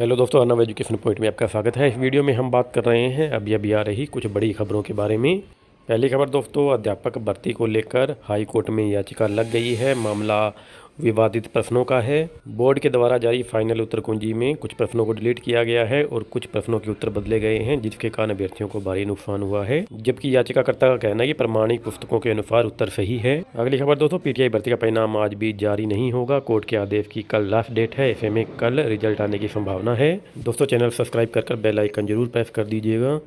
hello दोस्तों अनव education point में आपका स्वागत है इस वीडियो में हम बात कर रहे हैं अभी अभी आ रही कुछ बड़ी खबरों के बारे में पहली खबर दोस्तों अध्यापक भर्ती को लेकर हाई कोर्ट में याचिका लग गई है मामला विवादित प्रश्नों का है बोर्ड के द्वारा जारी फाइनल उत्तर कुंजी में कुछ प्रश्नों को डिलीट किया गया है और कुछ प्रश्नों के उत्तर बदले गए हैं जिसके कारण अभ्यर्थियों को भारी नुकसान हुआ है जबकि याचिकाकर्ता का कहना है कि प्रमाणिक पुस्तकों के अनुसार उत्तर सही है अगली खबर दोस्तों पीटीआई भर्ती का परिणाम आज भी जारी नहीं होगा कोर्ट के आदेश की कल लास्ट डेट है ऐसे में कल रिजल्ट आने की संभावना है दोस्तों चैनल सब्सक्राइब कर बेलाइकन जरूर प्रेस कर दीजिएगा